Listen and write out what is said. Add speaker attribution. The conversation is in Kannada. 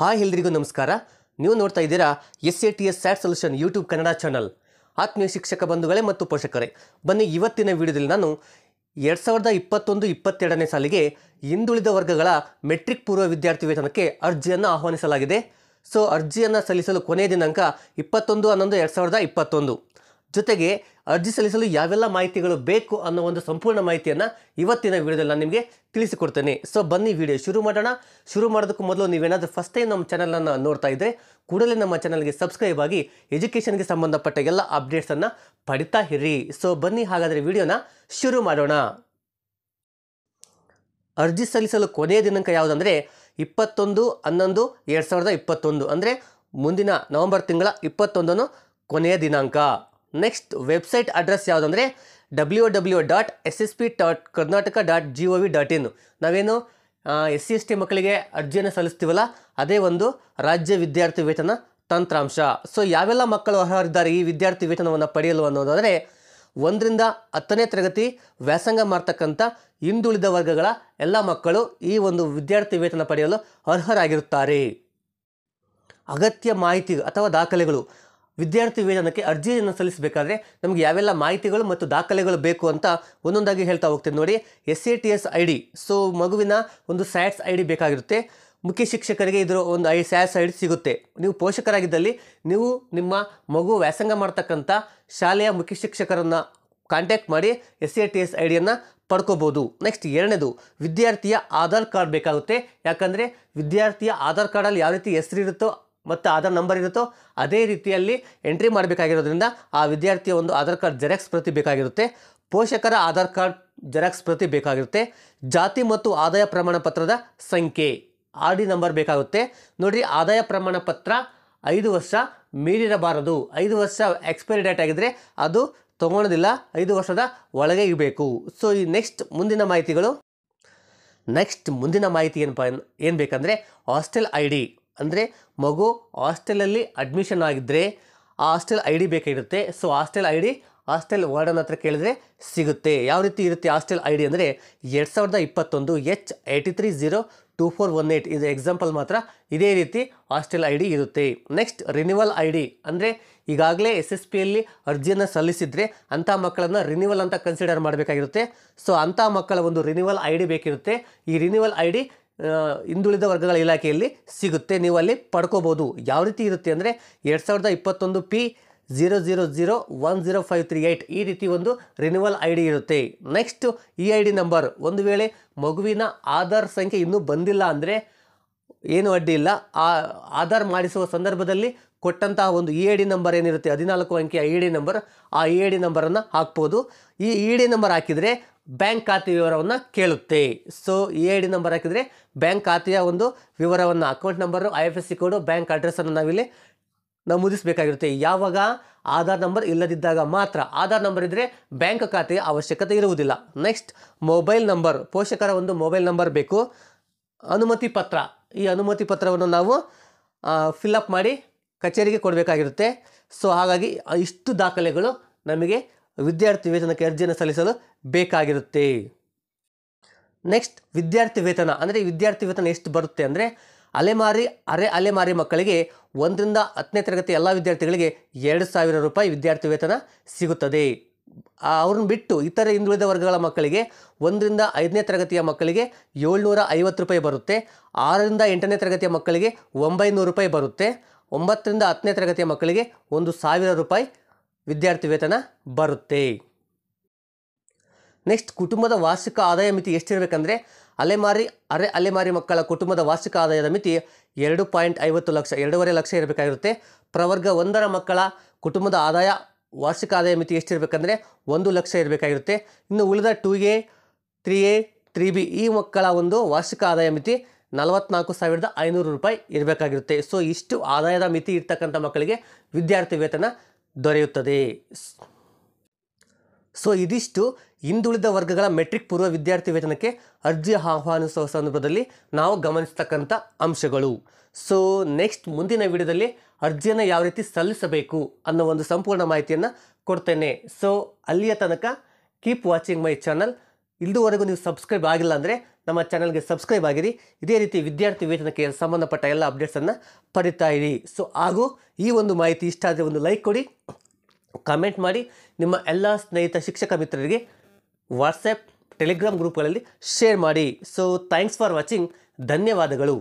Speaker 1: ಹಾಯ್ ಎಲ್ಲರಿಗೂ ನಮಸ್ಕಾರ ನೀವು ನೋಡ್ತಾ ಇದ್ದೀರಾ S A T S sat solution YouTube Kannada channel ಆತ್ಮೀಯ ಶಿಕ್ಷಕ ಬಂಧುಗಳೇ ಮತ್ತು ಪೋಷಕರೇ ಬನ್ನಿ ಇವತ್ತಿನ ವಿಡಿಯೋದಲ್ಲಿ ನಾನು ಎರಡು ಸಾವಿರದ ಇಪ್ಪತ್ತೊಂದು ಇಪ್ಪತ್ತೆರಡನೇ ಸಾಲಿಗೆ ಹಿಂದುಳಿದ ವರ್ಗಗಳ ಮೆಟ್ರಿಕ್ ಪೂರ್ವ ವಿದ್ಯಾರ್ಥಿ ವೇತನಕ್ಕೆ ಅರ್ಜಿಯನ್ನು ಆಹ್ವಾನಿಸಲಾಗಿದೆ ಸೊ ಅರ್ಜಿಯನ್ನು ಸಲ್ಲಿಸಲು ಕೊನೆಯ ದಿನಾಂಕ ಇಪ್ಪತ್ತೊಂದು ಹನ್ನೊಂದು ಎರಡು ಸಾವಿರದ ಇಪ್ಪತ್ತೊಂದು ಜೊತೆಗೆ ಅರ್ಜಿ ಸಲ್ಲಿಸಲು ಯಾವೆಲ್ಲ ಮಾಹಿತಿಗಳು ಬೇಕು ಅನ್ನೋ ಒಂದು ಸಂಪೂರ್ಣ ಮಾಹಿತಿಯನ್ನು ಇವತ್ತಿನ ವಿಡಿಯೋದಲ್ಲಿ ನಾನು ನಿಮಗೆ ತಿಳಿಸಿಕೊಡ್ತೇನೆ ಸೊ ಬನ್ನಿ ವಿಡಿಯೋ ಶುರು ಮಾಡೋಣ ಶುರು ಮಾಡೋದಕ್ಕೂ ಮೊದಲು ನೀವೇನಾದರೂ ಫಸ್ಟ್ ಟೈಮ್ ನಮ್ಮ ಚಾನಲನ್ನು ನೋಡ್ತಾ ಇದ್ದರೆ ಕೂಡಲೇ ನಮ್ಮ ಚಾನಲ್ಗೆ ಸಬ್ಸ್ಕ್ರೈಬ್ ಆಗಿ ಎಜುಕೇಷನ್ಗೆ ಸಂಬಂಧಪಟ್ಟ ಎಲ್ಲ ಅಪ್ಡೇಟ್ಸನ್ನು ಪಡಿತಾ ಇರಿ ಸೊ ಬನ್ನಿ ಹಾಗಾದರೆ ವಿಡಿಯೋನ ಶುರು ಮಾಡೋಣ ಅರ್ಜಿ ಸಲ್ಲಿಸಲು ಕೊನೆಯ ದಿನಾಂಕ ಯಾವುದಂದರೆ ಇಪ್ಪತ್ತೊಂದು ಹನ್ನೊಂದು ಎರಡು ಸಾವಿರದ ಇಪ್ಪತ್ತೊಂದು ಅಂದರೆ ಮುಂದಿನ ನವೆಂಬರ್ ತಿಂಗಳ ಇಪ್ಪತ್ತೊಂದನ್ನು ಕೊನೆಯ ದಿನಾಂಕ ನೆಕ್ಸ್ಟ್ ವೆಬ್ಸೈಟ್ ಅಡ್ರೆಸ್ ಯಾವುದಂದರೆ W W dot S S P dot Karnataka dot G O V dot in ನಾವೇನು ಎಸ್ ಸಿ ಎಸ್ ಟಿ ಮಕ್ಕಳಿಗೆ ಅರ್ಜಿಯನ್ನು ಸಲ್ಲಿಸ್ತೀವಲ್ಲ ಅದೇ ಒಂದು ರಾಜ್ಯ ವಿದ್ಯಾರ್ಥಿ ವೇತನ ತಂತ್ರಾಂಶ ಸೊ ಯಾವೆಲ್ಲ ಮಕ್ಕಳು ಅರ್ಹರಿದ್ದಾರೆ ಈ ವಿದ್ಯಾರ್ಥಿ ವೇತನವನ್ನು ಪಡೆಯಲು ಅನ್ನೋದಾದರೆ ಒಂದರಿಂದ ಹತ್ತನೇ ತರಗತಿ ವ್ಯಾಸಂಗ ಮಾಡ್ತಕ್ಕಂಥ ಹಿಂದುಳಿದ ವರ್ಗಗಳ ಎಲ್ಲ ಮಕ್ಕಳು ಈ ಒಂದು ವಿದ್ಯಾರ್ಥಿ ವೇತನ ಪಡೆಯಲು ಅರ್ಹರಾಗಿರುತ್ತಾರೆ ಅಗತ್ಯ ಮಾಹಿತಿ ಅಥವಾ ದಾಖಲೆಗಳು ವಿದ್ಯಾರ್ಥಿ ವೇತನಕ್ಕೆ ಅರ್ಜಿಯನ್ನು ಸಲ್ಲಿಸಬೇಕಾದ್ರೆ ನಮಗೆ ಯಾವೆಲ್ಲ ಮಾಹಿತಿಗಳು ಮತ್ತು ದಾಖಲೆಗಳು ಬೇಕು ಅಂತ ಒಂದೊಂದಾಗಿ ಹೇಳ್ತಾ ಹೋಗ್ತೀನಿ ನೋಡಿ S A T S I D so ಮಗುವಿನ ಒಂದು ಸ್ಯಾಟ್ಸ್ ಐ ಡಿ ಬೇಕಾಗಿರುತ್ತೆ ಮುಖ್ಯ ಶಿಕ್ಷಕರಿಗೆ ಇದರ ಒಂದು ಐ ಸ್ಯಾಟ್ಸ್ ಐ ಡಿ ಸಿಗುತ್ತೆ ನೀವು ಪೋಷಕರಾಗಿದ್ದಲ್ಲಿ ನೀವು ನಿಮ್ಮ ಮಗು ವ್ಯಾಸಂಗ ಮಾಡ್ತಕ್ಕಂಥ ಶಾಲೆಯ ಮುಖ್ಯ ಶಿಕ್ಷಕರನ್ನು ಕಾಂಟ್ಯಾಕ್ಟ್ ಮಾಡಿ S A T S I ಡಿಯನ್ನು ಪಡ್ಕೋಬೋದು ನೆಕ್ಸ್ಟ್ ಎರಡನೇದು ವಿದ್ಯಾರ್ಥಿಯ ಆಧಾರ್ ಕಾರ್ಡ್ ಬೇಕಾಗುತ್ತೆ ಯಾಕಂದರೆ ವಿದ್ಯಾರ್ಥಿಯ ಆಧಾರ್ ಕಾರ್ಡಲ್ಲಿ ಯಾವ ರೀತಿ ಹೆಸರಿರುತ್ತೋ ಮತ್ತು ಆಧಾರ್ ನಂಬರ್ ಇರುತ್ತೋ ಅದೇ ರೀತಿಯಲ್ಲಿ ಎಂಟ್ರಿ ಮಾಡಬೇಕಾಗಿರೋದ್ರಿಂದ ಆ ವಿದ್ಯಾರ್ಥಿಯ ಒಂದು ಆಧಾರ್ ಕಾರ್ಡ್ ಜೆರಾಕ್ಸ್ ಪ್ರತಿ ಬೇಕಾಗಿರುತ್ತೆ ಪೋಷಕರ ಆಧಾರ್ ಕಾರ್ಡ್ ಜೆರಾಕ್ಸ್ ಪ್ರತಿ ಬೇಕಾಗಿರುತ್ತೆ ಜಾತಿ ಮತ್ತು ಆದಾಯ ಪ್ರಮಾಣ ಪತ್ರದ ಸಂಖ್ಯೆ ಆರ್ ಡಿ ನಂಬರ್ ಬೇಕಾಗುತ್ತೆ ನೋಡಿರಿ ಆದಾಯ ಪ್ರಮಾಣ ಪತ್ರ ಐದು ವರ್ಷ ಮೀರಿರಬಾರದು ಐದು ವರ್ಷ ಎಕ್ಸ್ಪೈರಿ ಡೇಟ್ ಆಗಿದ್ದರೆ ಅದು ತೊಗೊಳೋದಿಲ್ಲ ಐದು ವರ್ಷದ ಒಳಗೆ ಇರಬೇಕು ಸೊ ಈ ನೆಕ್ಸ್ಟ್ ಮುಂದಿನ ಮಾಹಿತಿಗಳು ನೆಕ್ಸ್ಟ್ ಮುಂದಿನ ಮಾಹಿತಿ ಏನಪ್ಪ ಏನು ಬೇಕಂದರೆ ಹಾಸ್ಟೆಲ್ ಐ ಡಿ ಅಂದರೆ ಮಗು ಹಾಸ್ಟೆಲಲ್ಲಿ ಅಡ್ಮಿಷನ್ ಆಗಿದ್ದರೆ ಆ ಹಾಸ್ಟೆಲ್ ಐ ಡಿ ಬೇಕಾಗಿರುತ್ತೆ so hostel I D hostel warden ಹತ್ರ ಕೇಳಿದ್ರೆ ಸಿಗುತ್ತೆ ಯಾವ ರೀತಿ ಇರುತ್ತೆ ಹಾಸ್ಟೆಲ್ ಐ ಡಿ ಅಂದರೆ ಎರಡು ಸಾವಿರದ ಇಪ್ಪತ್ತೊಂದು H eighty three zero two four one eight ಇದು ಎಕ್ಸಾಂಪಲ್ ಮಾತ್ರ ಇದೇ ರೀತಿ ಹಾಸ್ಟೆಲ್ ಐ ಡಿ ಇರುತ್ತೆ ನೆಕ್ಸ್ಟ್ ರಿನಿವಲ್ ಐ ಡಿ ಅಂದರೆ ಈಗಾಗಲೇ ಎಸ್ ಎಸ್ ಪಿಯಲ್ಲಿ ಅರ್ಜಿಯನ್ನು ಸಲ್ಲಿಸಿದರೆ ಅಂಥ ಮಕ್ಕಳನ್ನು ರಿನಿವಲ್ ಅಂತ ಕನ್ಸಿಡರ್ ಮಾಡಬೇಕಾಗಿರುತ್ತೆ ಸೊ ಅಂಥ ಮಕ್ಕಳ ಒಂದು ರಿನಿವಲ್ ಐ ಡಿ ಬೇಕಿರುತ್ತೆ ಈ ರಿನ್ಯೂವಲ್ ಐ ಡಿ ಹಿಂದುಳಿದ ವರ್ಗಗಳ ಇಲಾಖೆಯಲ್ಲಿ ಸಿಗುತ್ತೆ ನೀವು ಅಲ್ಲಿ ಪಡ್ಕೋಬೋದು ಯಾವ ರೀತಿ ಇರುತ್ತೆ ಅಂದರೆ ಎರಡು ಸಾವಿರದ ಇಪ್ಪತ್ತೊಂದು P zero zero zero one zero five three eight ಈ ರೀತಿ ಒಂದು ರಿನ್ಯೂವಲ್ ಐ ಡಿ ಇರುತ್ತೆ ನೆಕ್ಸ್ಟ್ ಈ ಐ ಡಿ ನಂಬರ್ ಒಂದು ವೇಳೆ ಮಗುವಿನ ಆಧಾರ್ ಸಂಖ್ಯೆ ಇನ್ನೂ ಬಂದಿಲ್ಲ ಅಂದರೆ ಏನು ಅಡ್ಡಿ ಇಲ್ಲ ಆ ಆಧಾರ್ ಮಾಡಿಸುವ ಸಂದರ್ಭದಲ್ಲಿ ಕೊಟ್ಟಂತಹ ಒಂದು ಇ ಐ ಡಿ ನಂಬರ್ ಏನಿರುತ್ತೆ ಹದಿನಾಲ್ಕು ಅಂಕಿಯ ಇ ಡಿ ನಂಬರ್ ಆ ಇ ಎ ಡಿ ನಂಬರನ್ನು ಹಾಕ್ಬೋದು ಈ ಇ ಡಿ ನಂಬರ್ ಹಾಕಿದರೆ ಬ್ಯಾಂಕ್ ಖಾತೆ ವಿವರವನ್ನು ಕೇಳುತ್ತೆ so E I D number ಹಾಕಿದರೆ ಬ್ಯಾಂಕ್ ಖಾತೆಯ ಒಂದು ವಿವರವನ್ನು account number I F S C code bank ಅಡ್ರೆಸ್ಸನ್ನು ನಾವಿಲ್ಲಿ ನಮೂದಿಸಬೇಕಾಗಿರುತ್ತೆ ಯಾವಾಗ ಆಧಾರ್ ನಂಬರ್ ಇಲ್ಲದಿದ್ದಾಗ ಮಾತ್ರ ಆಧಾರ್ ನಂಬರ್ ಇದ್ದರೆ ಬ್ಯಾಂಕ್ ಖಾತೆಯ ಅವಶ್ಯಕತೆ ಇರುವುದಿಲ್ಲ ನೆಕ್ಸ್ಟ್ ಮೊಬೈಲ್ ನಂಬರ್ ಪೋಷಕರ ಒಂದು ಮೊಬೈಲ್ ನಂಬರ್ ಬೇಕು ಅನುಮತಿ ಪತ್ರ ಈ ಅನುಮತಿ ಪತ್ರವನ್ನು ನಾವು ಫಿಲ್ ಅಪ್ ಮಾಡಿ ಕಚೇರಿಗೆ ಕೊಡಬೇಕಾಗಿರುತ್ತೆ ಸೊ ಹಾಗಾಗಿ ಇಷ್ಟು ದಾಖಲೆಗಳು ನಮಗೆ ವಿದ್ಯಾರ್ಥಿ ವೇತನಕ್ಕೆ ಅರ್ಜಿಯನ್ನು ಸಲ್ಲಿಸಲು ಬೇಕಾಗಿರುತ್ತೆ ನೆಕ್ಸ್ಟ್ ವಿದ್ಯಾರ್ಥಿ ವೇತನ ಅಂದರೆ ವಿದ್ಯಾರ್ಥಿ ವೇತನ ಎಷ್ಟು ಬರುತ್ತೆ ಅಂದರೆ ಅಲೆಮಾರಿ ಅರೆ ಅಲೆಮಾರಿ ಮಕ್ಕಳಿಗೆ ಒಂದರಿಂದ ಹತ್ತನೇ ತರಗತಿ ಎಲ್ಲ ವಿದ್ಯಾರ್ಥಿಗಳಿಗೆ ಎರಡು ಸಾವಿರ ರೂಪಾಯಿ ವಿದ್ಯಾರ್ಥಿ ವೇತನ ಸಿಗುತ್ತದೆ ಅವ್ರನ್ನ ಬಿಟ್ಟು ಇತರ ಹಿಂದುಳಿದ ವರ್ಗಗಳ ಮಕ್ಕಳಿಗೆ ಒಂದರಿಂದ ಐದನೇ ತರಗತಿಯ ಮಕ್ಕಳಿಗೆ ಏಳ್ನೂರ ಐವತ್ತು ರೂಪಾಯಿ ಬರುತ್ತೆ ಆರರಿಂದ ಎಂಟನೇ ತರಗತಿಯ ಮಕ್ಕಳಿಗೆ ಒಂಬೈನೂರು ರೂಪಾಯಿ ಬರುತ್ತೆ ಒಂಬತ್ತರಿಂದ ಹತ್ತನೇ ತರಗತಿಯ ಮಕ್ಕಳಿಗೆ ಒಂದು ಸಾವಿರ ರೂಪಾಯಿ ವಿದ್ಯಾರ್ಥಿ ವೇತನ ಬರುತ್ತೆ ನೆಕ್ಸ್ಟ್ ಕುಟುಂಬದ ವಾರ್ಷಿಕ ಆದಾಯ ಮಿತಿ ಎಷ್ಟಿರಬೇಕಂದ್ರೆ ಅಲೆಮಾರಿ ಅರೆ ಅಲೆಮಾರಿ ಮಕ್ಕಳ ಕುಟುಂಬದ ವಾರ್ಷಿಕ ಆದಾಯದ ಮಿತಿ ಎರಡು ಪಾಯಿಂಟ್ ಐವತ್ತು ಲಕ್ಷ ಎರಡೂವರೆ ಲಕ್ಷ ಇರಬೇಕಾಗಿರುತ್ತೆ ಪ್ರವರ್ಗ ಒಂದರ ಮಕ್ಕಳ ಕುಟುಂಬದ ಆದಾಯ ವಾರ್ಷಿಕ ಆದಾಯ ಮಿತಿ ಎಷ್ಟಿರಬೇಕಂದ್ರೆ ಒಂದು ಲಕ್ಷ ಇರಬೇಕಾಗಿರುತ್ತೆ ಇನ್ನು ಉಳಿದ two A three A three B ಈ ಮಕ್ಕಳ ಒಂದು ವಾರ್ಷಿಕ ಆದಾಯ ಮಿತಿ ನಲವತ್ನಾಲ್ಕು ಸಾವಿರದ ಐನೂರು ರೂಪಾಯಿ ಇರಬೇಕಾಗಿರುತ್ತೆ ಸೊ ಇಷ್ಟು ಆದಾಯದ ಮಿತಿ ಇರ್ತಕ್ಕಂಥ ಮಕ್ಕಳಿಗೆ ವಿದ್ಯಾರ್ಥಿ ವೇತನ ದೊರೆಯುತ್ತದೆ ಸೊ ಇದಿಷ್ಟು ಹಿಂದುಳಿದ ವರ್ಗಗಳ ಮೆಟ್ರಿಕ್ ಪೂರ್ವ ವಿದ್ಯಾರ್ಥಿ ವೇತನಕ್ಕೆ ಅರ್ಜಿ ಆಹ್ವಾನಿಸುವ ಸಂದರ್ಭದಲ್ಲಿ ನಾವು ಗಮನಿಸ್ತಕ್ಕಂಥ ಅಂಶಗಳು ಸೊ ನೆಕ್ಸ್ಟ್ ಮುಂದಿನ ವಿಡಿಯೋದಲ್ಲಿ ಅರ್ಜಿಯನ್ನು ಯಾವ ರೀತಿ ಸಲ್ಲಿಸಬೇಕು ಅನ್ನೋ ಒಂದು ಸಂಪೂರ್ಣ ಮಾಹಿತಿಯನ್ನು ಕೊಡ್ತೇನೆ ಸೊ ಅಲ್ಲಿಯ ತನಕ ಕೀಪ್ ವಾಚಿಂಗ್ ಮೈ ಚಾನಲ್ ಇಲ್ಲಿವರೆಗೂ ನೀವು ಸಬ್ಸ್ಕ್ರೈಬ್ ಆಗಿಲ್ಲ ಅಂದರೆ ನಮ್ಮ ಚಾನಲ್ಗೆ ಸಬ್ಸ್ಕ್ರೈಬ್ ಆಗಿರಿ ಇದೇ ರೀತಿ ವಿದ್ಯಾರ್ಥಿ ವೇತನಕ್ಕೆ ಸಂಬಂಧಪಟ್ಟ ಎಲ್ಲ ಅಪ್ಡೇಟ್ಸನ್ನು ಪಡಿತಾ ಇರಿ ಸೊ ಹಾಗೂ ಈ ಒಂದು ಮಾಹಿತಿ ಇಷ್ಟ ಆದರೆ ಒಂದು ಲೈಕ್ ಕೊಡಿ ಕಮೆಂಟ್ ಮಾಡಿ ನಿಮ್ಮ ಎಲ್ಲ ಸ್ನೇಹಿತ ಶಿಕ್ಷಕ ಮಿತ್ರರಿಗೆ ವಾಟ್ಸಪ್ ಟೆಲಿಗ್ರಾಮ್ ಗ್ರೂಪ್ಗಳಲ್ಲಿ ಶೇರ್ ಮಾಡಿ ಸೊ ಥ್ಯಾಂಕ್ಸ್ ಫಾರ್ ವಾಚಿಂಗ್ ಧನ್ಯವಾದಗಳು